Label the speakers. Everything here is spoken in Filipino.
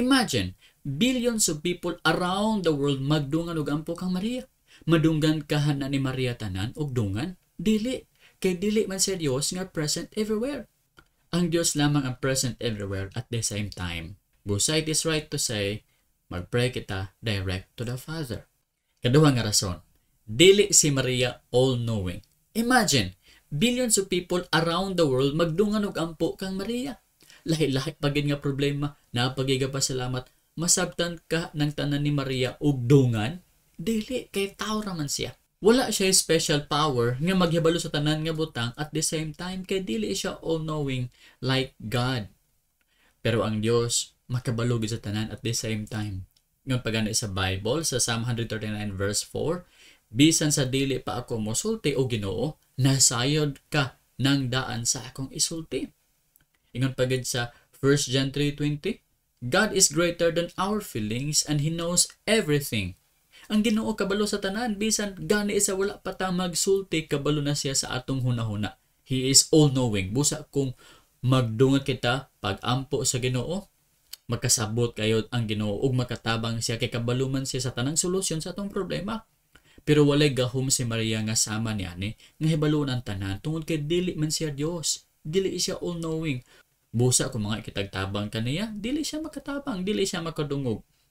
Speaker 1: Imagine, billions of people around the world magdungan og ampo kang Maria. Madunggan kahan na ni Maria tanan og dungan, dili. Kay dili man sa Dios nga present everywhere. Ang Dios lamang ang present everywhere at the same time. Busay is right to say, magpray kita direct to the Father. Kaduha nga rason, dili si Maria all-knowing. Imagine, billions of people around the world magdungan og ampo kang Maria lahi-lahi pagin nga problema napagiga pa salamat masabtan ka ng tanan ni Maria og dungan dili kay tao ra man siya wala siya special power nga maghibalo sa tanan nga butang at the same time kay dili siya all knowing like God pero ang Dios makabalo gid sa tanan at the same time ngon pagana sa Bible sa Psalm 139 verse 4 bisan sa dili pa ako mosulti o Ginoo nasayod ka ng daan sa akong isulti Ingon pagid sa 1 John 3.20, God is greater than our feelings and He knows everything. Ang ginoo kabalo sa tanan, bisan gani isa wala pa ta magsulti, kabalo na siya sa atong hunahuna. He is all-knowing. Busa kung magdunga kita, pagampo sa ginoo, magkasabot kayo ang ginoo ug makatabang siya kay kabaluman siya sa tanang solusyon sa atong problema. Pero walay gahom si Maria nga sama niya ni, nga hibaluan ang tanan tungod kay dili man siya Dios dili siya all-knowing. Busa kung mga ikitagtabang kaniya, dili siya makatabang, dili siya makadungog.